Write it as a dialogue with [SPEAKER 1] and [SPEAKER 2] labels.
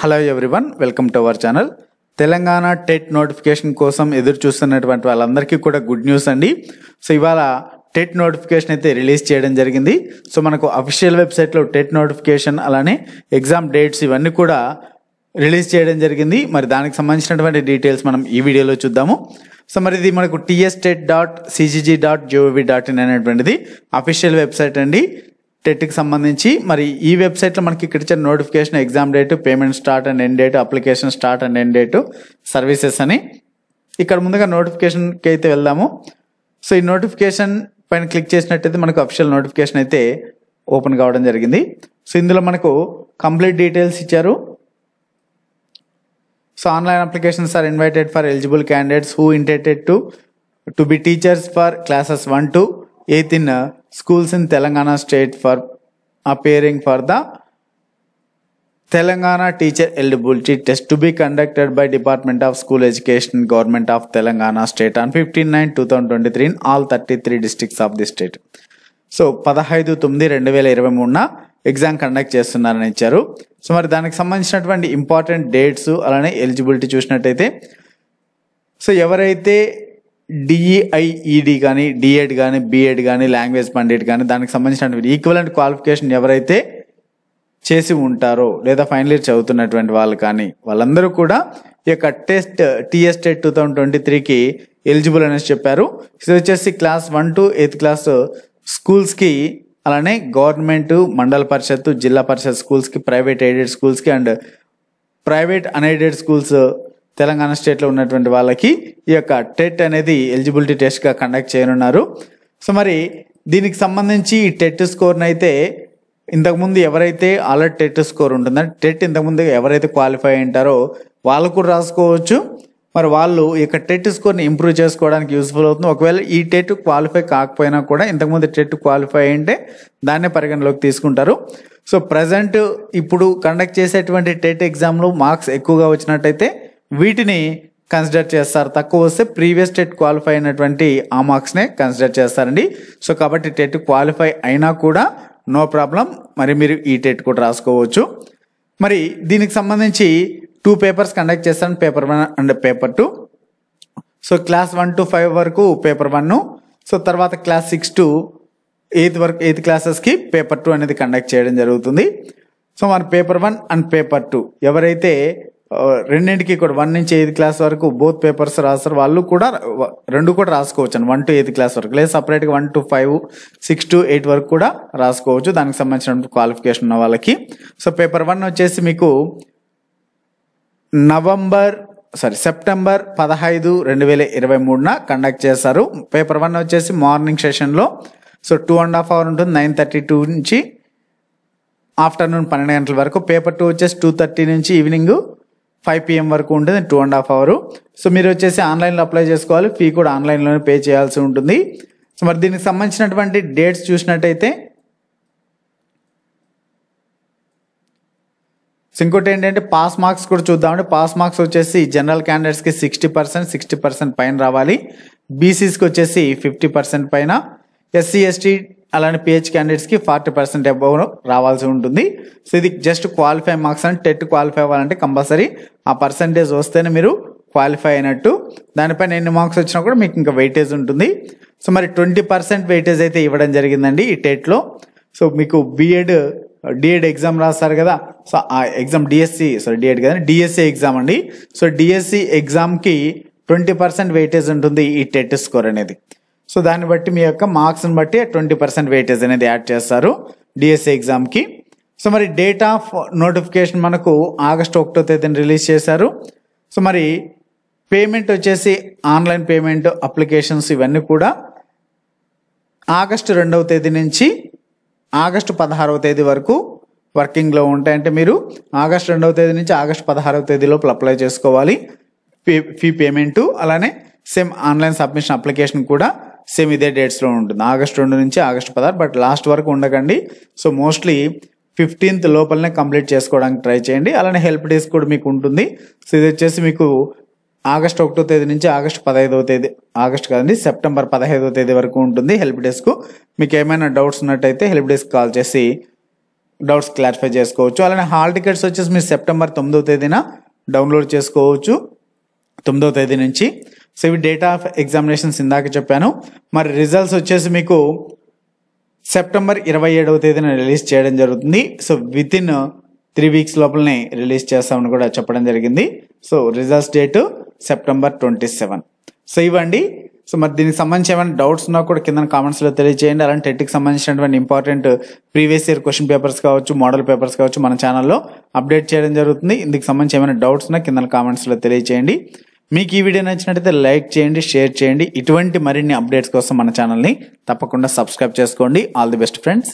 [SPEAKER 1] hello everyone welcome to our channel Telangana TET notification కోసం ఎదురు చూస్తున్నటువంటి వాళ్ళందరికీ కూడా గుడ్ న్యూస్ అండి సో ఇవాళ టెట్ నోటిఫికేషన్ అయితే రిలీజ్ చేయడం జరిగింది సో మనకు అఫీషియల్ వెబ్సైట్లో టెట్ నోటిఫికేషన్ అలానే ఎగ్జామ్ డేట్స్ ఇవన్నీ కూడా రిలీజ్ చేయడం జరిగింది మరి దానికి సంబంధించినటువంటి డీటెయిల్స్ మనం ఈ వీడియోలో చూద్దాము సో మరి ఇది మనకు TET dot CGG dot G O V dot in అనేటువంటిది అఫీషియల్ వెబ్సైట్ అండి టెట్కి సంబంధించి మరి ఈ వెబ్సైట్లో మనకి ఇక్కడ ఇచ్చిన notification exam date payment start and end date application start and end date services అని ఇక్కడ ముందుగా నోటిఫికేషన్కి అయితే వెళ్దాము సో ఈ నోటిఫికేషన్ పైన క్లిక్ చేసినట్టయితే మనకు అఫిషియల్ నోటిఫికేషన్ అయితే ఓపెన్ కావడం జరిగింది సో ఇందులో మనకు కంప్లీట్ డీటెయిల్స్ ఇచ్చారు so online applications are invited for eligible candidates who intended to to be teachers for classes one to eighth in uh, schools in Telangana state for appearing for the Telangana teacher eligibility test to be conducted by Department of School Education Government of Telangana state on 59 2023 in all 33 districts of the state so పదహైదు తొమ్మిది రెండు వేల ఇరవై మూడున exam conduct చేస్తున్నారని ఇచ్చారు so మరి దానికి సంబంధించినటువంటి ఇంపార్టెంట్ డేట్స్ అలానే ఎలిజిబిలిటీ చూసినట్టయితే సో ఎవరైతే డిఈఐఈడి కానీ డిఎడ్ కానీ బిఎడ్ కానీ లాంగ్వేజ్ పండిట్ కానీ దానికి సంబంధించినటువంటి ఈక్వలెంట్ క్వాలిఫికేషన్ ఎవరైతే చేసి ఉంటారో లేదా ఫైనల్ ఇయర్ చదువుతున్నటువంటి వాళ్ళు కానీ వాళ్ళందరూ కూడా ఈ యొక్క test TS TET two thousand twenty త్రీకి ఎలిజిబుల్ అనేసి చెప్పారు ఇది వచ్చేసి class one to eighth class స్కూల్స్కి అలానే గవర్నమెంట్ మండల పరిషత్ జిల్లా పరిషత్ స్కూల్స్కి ప్రైవేట్ ఎయిడెడ్ స్కూల్స్కి and private unaided schools Telangana స్టేట్లో ఉన్నటువంటి వాళ్ళకి ఈ యొక్క టెట్ అనేది ఎలిజిబిలిటీ టెస్ట్గా కండక్ట్ చేయనున్నారు సో మరి దీనికి సంబంధించి ఈ టెట్ స్కోర్ని అయితే ఇంతకుముందు ఎవరైతే అలర్ట్ టెట్ స్కోర్ ఉంటుందో టెట్ ఇంతకుముందు ఎవరైతే క్వాలిఫై అయింటారో వాళ్ళు కూడా రాసుకోవచ్చు మరి వాళ్ళు ఇక టెట్ స్కోర్ని ఇంప్రూవ్ చేసుకోవడానికి యూస్ఫుల్ అవుతుంది ఒకవేళ ఈ టెట్ క్వాలిఫై కాకపోయినా కూడా ఇంతకుముందు టెట్ క్వాలిఫై అయింటే దాన్నే పరిగణలోకి తీసుకుంటారు సో ప్రజెంట్ ఇప్పుడు కండక్ట్ చేసేటువంటి టెట్ ఎగ్జామ్లో మార్క్స్ ఎక్కువగా వచ్చినట్టయితే వీటిని కన్సిడర్ చేస్తారు తక్కువ వస్తే ప్రీవియస్ టెట్ క్వాలిఫై అయినటువంటి ఆ మార్క్స్నే కన్సిడర్ చేస్తారండి సో కాబట్టి టెట్ క్వాలిఫై అయినా కూడా నో ప్రాబ్లం మరి మీరు ఈ టెట్ కూడా రాసుకోవచ్చు మరి దీనికి సంబంధించి టూ పేపర్స్ కండక్ట్ చేస్తాను paper one and paper two so class one to five వరకు పేపర్ వన్ను సో తర్వాత క్లాస్ సిక్స్ టు ఎయిత్ వరకు ఎయిత్ క్లాసెస్కి పేపర్ టూ అనేది కండక్ట్ చేయడం జరుగుతుంది సో మన paper one and paper two ఎవరైతే రెండింటికి కూడా వన్ నుంచి ఎయిత్ క్లాస్ వరకు బోత్ పేపర్స్ రాస్తారు వాళ్ళు కూడా రెండు కూడా రాసుకోవచ్చు అండి వన్ టు ఎయిత్ క్లాస్ వరకు లేదు సపరేట్గా one to five six to eight వరకు కూడా రాసుకోవచ్చు దానికి సంబంధించిన క్వాలిఫికేషన్ ఉన్న వాళ్ళకి సో పేపర్ వన్ వచ్చేసి మీకు నవంబర్ సారీ సెప్టెంబర్ పదహైదు రెండు వేల ఇరవై మూడున కండక్ట్ చేస్తారు పేపర్ వన్ వచ్చేసి మార్నింగ్ సెషన్లో so two and half hour ఉంటుంది నైన్ థర్టీ టూ నుంచి ఆఫ్టర్నూన్ పన్నెండు గంటల వరకు పేపర్ టూ వచ్చేసి టూ థర్టీ నుంచి ఈవినింగ్ ఫైవ్ పిఎం వరకు ఉంటుంది two and half hour so మీరు వచ్చేసి ఆన్లైన్లో అప్లై చేసుకోవాలి ఫీ కూడా ఆన్లైన్లోనే పే చేయాల్సి ఉంటుంది సో మరి దీనికి సంబంధించినటువంటి డేట్స్ చూసినట్టయితే ఇంకోటి ఏంటంటే పాస్ మార్క్స్ కూడా చూద్దామంటే పాస్ మార్క్స్ వచ్చేసి జనరల్ క్యాండిడేట్స్కి సిక్స్టీ పర్సెంట్ సిక్స్టీ పర్సెంట్ పైన రావాలి బీసీస్కి వచ్చేసి ఫిఫ్టీ పర్సెంట్ పైన ఎస్సీ ఎస్టీ అలానే పిహెచ్ క్యాండిడేట్స్కి ఫార్టీ పర్సెంట్ అబౌవ్ రావాల్సి ఉంటుంది సో ఇది జస్ట్ క్వాలిఫై మార్క్స్ అని టెట్ క్వాలిఫై అవ్వాలంటే కంపల్సరీ ఆ పర్సంటేజ్ వస్తేనే మీరు క్వాలిఫై అయినట్టు దానిపైన ఎన్ని మార్క్స్ వచ్చినా కూడా మీకు ఇంకా వెయిటేజ్ ఉంటుంది సో మరి ట్వంటీ పర్సెంట్ వెయిటేజ్ అయితే ఇవ్వడం జరిగిందండి ఈ టెట్లో సో మీకు బీఎడ్ డిఎడ్ ఎగ్జామ్ రాస్తారు కదా సో ఆ ఎగ్జామ్ డిఎస్సి సారీ డిఎడ్ కదా డిఎస్సి ఎగ్జామ్ అండి సో డిఎస్సి ఎగ్జామ్కి ట్వంటీ పర్సెంట్ వెయిటేజ్ ఉంటుంది ఈ టెట్ స్కోర్ అనేది సో దాన్ని బట్టి మీ యొక్క మార్క్స్ని బట్టి ట్వంటీ పర్సెంట్ వెయిటేజ్ అనేది యాడ్ చేస్తారు డిఎస్సి ఎగ్జామ్కి సో మరి డేట్ ఆఫ్ నోటిఫికేషన్ మనకు ఆగస్ట్ ఒకటో తేదీని రిలీజ్ చేశారు సో మరి పేమెంట్ వచ్చేసి ఆన్లైన్ పేమెంట్ అప్లికేషన్స్ ఇవన్నీ కూడా ఆగస్టు రెండవ తేదీ నుంచి ఆగస్టు పదహారవ తేదీ వరకు వర్కింగ్లో ఉంటాయంటే మీరు ఆగస్ట్ రెండవ తేదీ నుంచి ఆగస్టు పదహారవ తేదీ లోపల అప్లై చేసుకోవాలి ఫీ ఫీ పేమెంటు అలానే సేమ్ ఆన్లైన్ సబ్మిషన్ అప్లికేషన్ కూడా సేమ్ ఇదే డేట్స్లో ఉంటుంది ఆగస్ట్ రెండు నుంచి ఆగస్ట్ పదహారు బట్ లాస్ట్ వరకు ఉండకండి సో మోస్ట్లీ ఫిఫ్టీన్త్ లోపలనే కంప్లీట్ చేసుకోవడానికి ట్రై చేయండి అలానే హెల్ప్ డేస్ కూడా మీకు ఉంటుంది సో ఇది వచ్చేసి మీకు ఆగస్ట్ ఒకటో తేదీ నుంచి ఆగస్ట్ పదహైదవ తేదీ ఆగస్ట్ కాదండి సెప్టెంబర్ పదహైదవ తేదీ వరకు ఉంటుంది హెల్ప్ డెస్క్ మీకు ఏమైనా డౌట్స్ ఉన్నట్టయితే హెల్ప్ డెస్క్ కాల్ చేసి డౌట్స్ క్లారిఫై చేసుకోవచ్చు అలానే హాల్ టికెట్స్ వచ్చేసి మీరు సెప్టెంబర్ తొమ్మిదవ తేదీన డౌన్లోడ్ చేసుకోవచ్చు తొమ్మిదవ తేదీ నుంచి సో ఇవి డేట్ ఆఫ్ ఎగ్జామినేషన్స్ ఇందాక చెప్పాను మరి రిజల్ట్స్ వచ్చేసి మీకు సెప్టెంబర్ ఇరవై ఏడవ తేదీన రిలీజ్ చేయడం జరుగుతుంది so within three weeks లోపలనే రిలీజ్ చేస్తామని కూడా చెప్పడం జరిగింది so results date September twenty seven so ఇవ్వండి సో మరి దీనికి సంబంధించి ఏమైనా డౌట్స్ ఉన్నా కూడా కింద కామెంట్స్లో తెలియజేయండి అలాంటి టెట్కి సంబంధించినటువంటి important previous year question papers కావచ్చు మోడల్ పేపర్స్ కావచ్చు మన ఛానల్లో అప్డేట్ చేయడం జరుగుతుంది ఇందుకు సంబంధించి ఏమైనా డౌట్స్ ఉన్నా కింద కామెంట్స్లో తెలియజేయండి మీకు ఈ వీడియో నచ్చినట్లయితే లైక్ చేయండి షేర్ చేయండి ఇటువంటి మరిన్ని అప్డేట్స్ కోసం మన ఛానల్ని తప్పకుండా సబ్స్క్రైబ్ చేసుకోండి ఆల్ ది బెస్ట్ ఫ్రెండ్స్